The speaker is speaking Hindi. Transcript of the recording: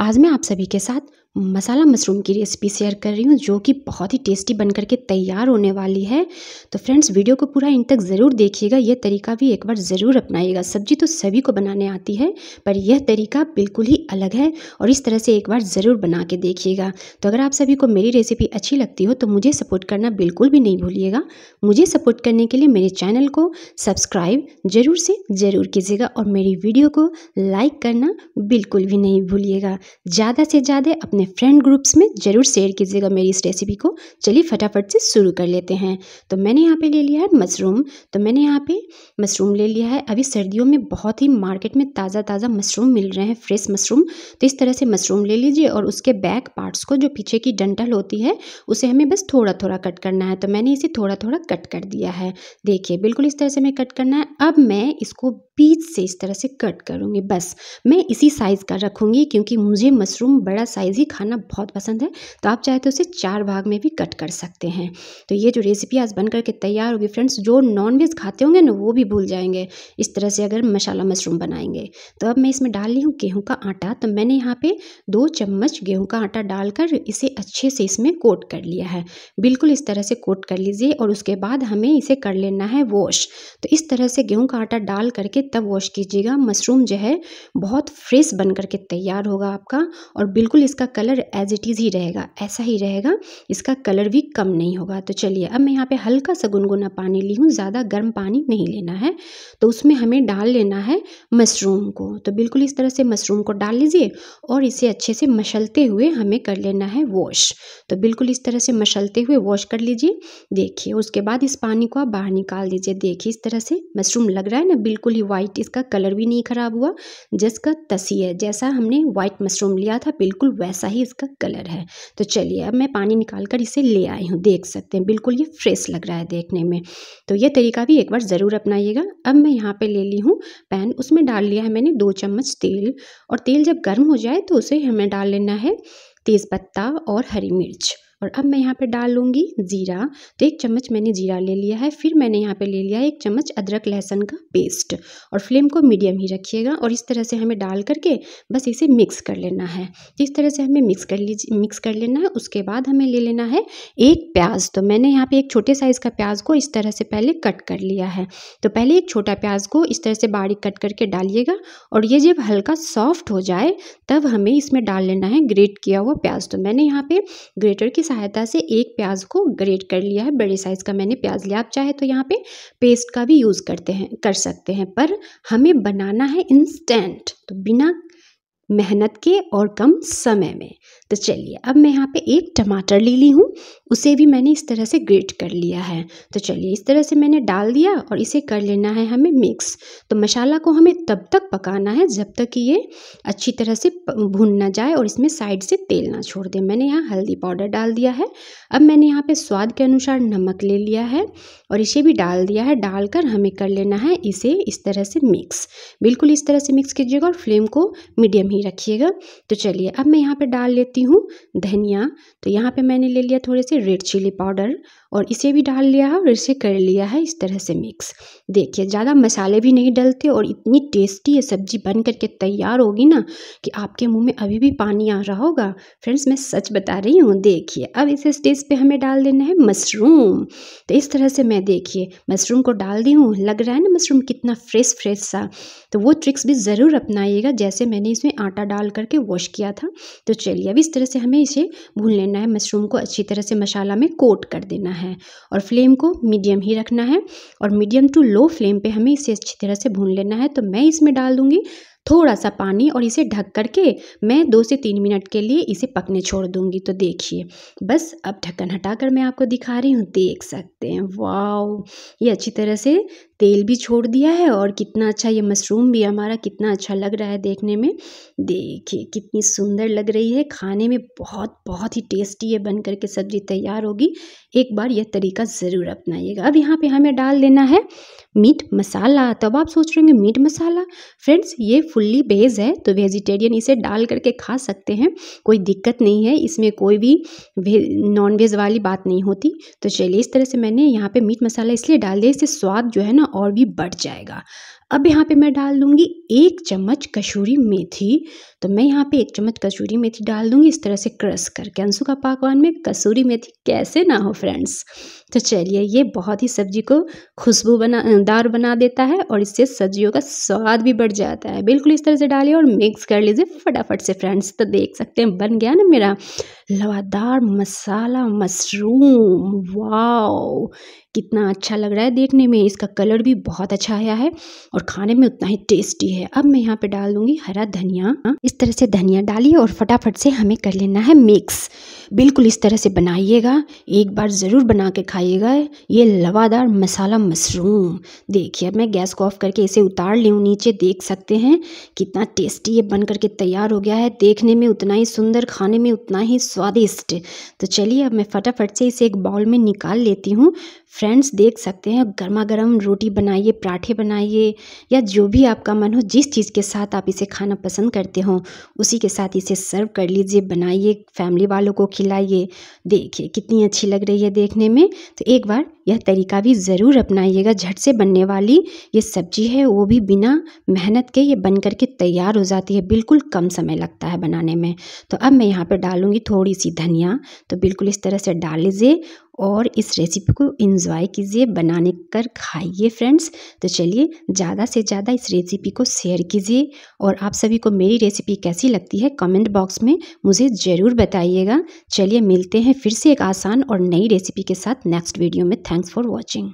आज मैं आप सभी के साथ मसाला मशरूम की रेसिपी शेयर कर रही हूँ जो कि बहुत ही टेस्टी बन करके तैयार होने वाली है तो फ्रेंड्स वीडियो को पूरा इंड तक ज़रूर देखिएगा यह तरीका भी एक बार ज़रूर अपनाइएगा सब्जी तो सभी को बनाने आती है पर यह तरीका बिल्कुल ही अलग है और इस तरह से एक बार ज़रूर बना के देखिएगा तो अगर आप सभी को मेरी रेसिपी अच्छी लगती हो तो मुझे सपोर्ट करना बिल्कुल भी नहीं भूलिएगा मुझे सपोर्ट करने के लिए मेरे चैनल को सब्सक्राइब ज़रूर से ज़रूर कीजिएगा और मेरी वीडियो को लाइक करना बिल्कुल भी नहीं भूलिएगा ज़्यादा से ज़्यादा अपने फ्रेंड ग्रुप्स में ज़रूर शेयर कीजिएगा मेरी इस रेसिपी को चलिए फटाफट से शुरू कर लेते हैं तो मैंने यहाँ पे ले लिया है मशरूम तो मैंने यहाँ पे मशरूम ले लिया है अभी सर्दियों में बहुत ही मार्केट में ताज़ा ताज़ा मशरूम मिल रहे हैं फ्रेश मशरूम तो इस तरह से मशरूम ले लीजिए और उसके बैक पार्ट्स को जो पीछे की डंटल होती है उसे हमें बस थोड़ा थोड़ा कट करना है तो मैंने इसे थोड़ा थोड़ा कट कर दिया है देखिए बिल्कुल इस तरह से हमें कट करना है अब मैं इसको बीच से इस तरह से कट करूँगी बस मैं इसी साइज़ का रखूँगी क्योंकि मुझे मशरूम बड़ा साइज़ ही खाना बहुत पसंद है तो आप चाहे तो उसे चार भाग में भी कट कर सकते हैं तो ये जो रेसिपी आज बन करके तैयार होगी फ्रेंड्स जो नॉनवेज खाते होंगे ना वो भी भूल जाएंगे इस तरह से अगर मसाला मशरूम बनाएंगे तो अब मैं इसमें डाल ली हूँ गेहूँ का आटा तो मैंने यहाँ पर दो चम्मच गेहूँ का आटा डालकर इसे अच्छे से इसमें कोट कर लिया है बिल्कुल इस तरह से कोट कर लीजिए और उसके बाद हमें इसे कर लेना है वॉश तो इस तरह से गेहूँ का आटा डाल करके तब वॉश कीजिएगा मशरूम जो है बहुत फ्रेश बन करके तैयार होगा आपका और बिल्कुल इसका कलर एज इट इज़ ही रहेगा ऐसा ही रहेगा इसका कलर भी कम नहीं होगा तो चलिए अब मैं यहाँ पे हल्का सा गुनगुना पानी ली हूँ ज़्यादा गर्म पानी नहीं लेना है तो उसमें हमें डाल लेना है मशरूम को तो बिल्कुल इस तरह से मशरूम को डाल लीजिए और इसे अच्छे से मशलते हुए हमें कर लेना है वॉश तो बिल्कुल इस तरह से मशलते हुए वॉश कर लीजिए देखिए उसके बाद इस पानी को आप बाहर निकाल दीजिए देखिए इस तरह से मशरूम लग रहा है ना बिल्कुल ही वाइट इसका कलर भी नहीं ख़राब हुआ जिसका तसी है जैसा हमने वाइट मशरूम लिया था बिल्कुल वैसा ही इसका कलर है तो चलिए अब मैं पानी निकाल कर इसे ले आई हूँ देख सकते हैं बिल्कुल ये फ्रेश लग रहा है देखने में तो ये तरीका भी एक बार ज़रूर अपनाइएगा अब मैं यहाँ पर ले ली हूँ पैन उसमें डाल लिया है मैंने दो चम्मच तेल और तेल जब गर्म हो जाए तो उसे हमें डाल लेना है तेज़पत्ता और हरी मिर्च और अब मैं यहाँ पे डाल लूँगी ज़ीरा तो एक चम्मच मैंने ज़ीरा ले लिया है फिर मैंने यहाँ पे ले लिया है एक चम्मच अदरक लहसुन का पेस्ट और फ्लेम को मीडियम ही रखिएगा और इस तरह से हमें डाल करके बस इसे मिक्स कर लेना है तो इस तरह से हमें मिक्स कर लीजिए मिक्स कर लेना है उसके बाद हमें ले लेना है एक प्याज तो मैंने यहाँ पर एक छोटे साइज़ का प्याज को इस तरह से पहले कट कर लिया है तो पहले एक छोटा प्याज को इस तरह से बारीक कट करके डालिएगा और ये जब हल्का सॉफ्ट हो जाए तब हमें इसमें डाल लेना है ग्रेट किया हुआ प्याज तो मैंने यहाँ पर ग्रेटर की सहायता से एक प्याज को ग्रेट कर लिया है बड़े साइज़ का मैंने प्याज लिया आप चाहे तो यहाँ पे पेस्ट का भी यूज़ करते हैं कर सकते हैं पर हमें बनाना है इंस्टेंट तो बिना मेहनत के और कम समय में तो चलिए अब मैं यहाँ पे एक टमाटर ले ली हूँ उसे भी मैंने इस तरह से ग्रेट कर लिया है तो चलिए इस तरह से मैंने डाल दिया और इसे कर लेना है हमें मिक्स तो मसाला को हमें तब तक पकाना है जब तक कि ये अच्छी तरह से भुन ना जाए और इसमें साइड से तेल ना छोड़ दे मैंने यहाँ हल्दी पाउडर डाल दिया है अब मैंने यहाँ पर स्वाद के अनुसार नमक ले लिया है और इसे भी डाल दिया है डालकर हमें कर लेना है इसे इस तरह से मिक्स बिल्कुल इस तरह से मिक्स कीजिएगा और फ्लेम को मीडियम ही रखिएगा तो चलिए अब मैं यहाँ पे डाल लेती हूँ धनिया तो यहाँ पे मैंने ले लिया थोड़े से रेड चिली पाउडर और इसे भी डाल लिया है और इसे कर लिया है इस तरह से मिक्स देखिए ज़्यादा मसाले भी नहीं डलते और इतनी टेस्टी ये सब्ज़ी बन करके तैयार होगी ना कि आपके मुंह में अभी भी पानी आ रहा होगा फ्रेंड्स मैं सच बता रही हूँ देखिए अब इस स्टेज पे हमें डाल देना है मशरूम तो इस तरह से मैं देखिए मशरूम को डाल दी हूँ लग रहा है ना मशरूम कितना फ्रेश फ्रेश सा तो वो ट्रिक्स भी ज़रूर अपनाइएगा जैसे मैंने इसमें आटा डाल करके वॉश किया था तो चलिए अब इस तरह से हमें इसे भून लेना है मशरूम को अच्छी तरह से मसाला में कोट कर देना है है और फ्लेम को मीडियम ही रखना है और मीडियम टू लो फ्लेम पे हमें इसे अच्छी तरह से भून लेना है तो मैं इसमें डाल दूँगी थोड़ा सा पानी और इसे ढक करके मैं दो से तीन मिनट के लिए इसे पकने छोड़ दूंगी तो देखिए बस अब ढक्कन हटाकर मैं आपको दिखा रही हूँ देख सकते हैं वाओ ये अच्छी तरह से तेल भी छोड़ दिया है और कितना अच्छा ये मशरूम भी हमारा कितना अच्छा लग रहा है देखने में देखिए कितनी सुंदर लग रही है खाने में बहुत बहुत ही टेस्टी ये बन करके सब्ज़ी तैयार होगी एक बार यह तरीका ज़रूर अपनाइएगा अब यहाँ पे हमें डाल देना है मीट मसाला तब आप सोच रहे होंगे मीट मसाला फ्रेंड्स ये फुल्ली बेज है तो वेजिटेरियन इसे डाल करके खा सकते हैं कोई दिक्कत नहीं है इसमें कोई भी नॉन वेज वाली बात नहीं होती तो चलिए इस तरह से मैंने यहाँ पर मीट मसाला इसलिए डाल दिया इससे स्वाद जो है ना और भी बढ़ जाएगा अब यहाँ पे मैं डाल दूंगी एक चम्मच कसूरी मेथी तो मैं यहाँ पे एक चम्मच कसूरी मेथी डाल दूँगी इस तरह से क्रश करके अंशु का पकवान में कसूरी मेथी कैसे ना हो फ्रेंड्स तो चलिए ये बहुत ही सब्जी को खुशबू बना दार बना देता है और इससे सब्जियों का स्वाद भी बढ़ जाता है बिल्कुल इस तरह से डालिए और मिक्स कर लीजिए फटाफट से फ्रेंड्स तो देख सकते हैं बन गया ना मेरा लवादार मसाला मशरूम वाओ कितना अच्छा लग रहा है देखने में इसका कलर भी बहुत अच्छा आया है और खाने में उतना ही टेस्टी है है अब मैं यहाँ पे डाल दूंगी हरा धनिया इस तरह से धनिया डालिए और फटाफट से हमें कर लेना है मिक्स बिल्कुल इस तरह से बनाइएगा एक बार ज़रूर बना के खाइएगा ये लवादार मसाला मशरूम देखिए मैं गैस को ऑफ करके इसे उतार ली नीचे देख सकते हैं कितना टेस्टी ये बन करके तैयार हो गया है देखने में उतना ही सुंदर खाने में उतना ही स्वादिष्ट तो चलिए अब मैं फटाफट से इसे एक बाउल में निकाल लेती हूँ फ्रेंड्स देख सकते हैं गर्मा गर्म रोटी बनाइए पराठे बनाइए या जो भी आपका मन हो जिस चीज़ के साथ आप इसे खाना पसंद करते हो उसी के साथ इसे सर्व कर लीजिए बनाइए फैमिली वालों को खिलाइए देखिए कितनी अच्छी लग रही है देखने में तो एक बार यह तरीका भी ज़रूर अपनाइएगा झट से बनने वाली ये सब्जी है वो भी बिना मेहनत के ये बन करके तैयार हो जाती है बिल्कुल कम समय लगता है बनाने में तो अब मैं यहाँ पर डालूँगी थोड़ी सी धनिया तो बिल्कुल इस तरह से डाल लीजिए और इस रेसिपी को इन्जॉय कीजिए बनाने कर खाइए फ्रेंड्स तो चलिए ज़्यादा से ज़्यादा इस रेसिपी को शेयर कीजिए और आप सभी को मेरी रेसिपी कैसी लगती है कमेंट बॉक्स में मुझे ज़रूर बताइएगा चलिए मिलते हैं फिर से एक आसान और नई रेसिपी के साथ नेक्स्ट वीडियो में थैंक्स फॉर वॉचिंग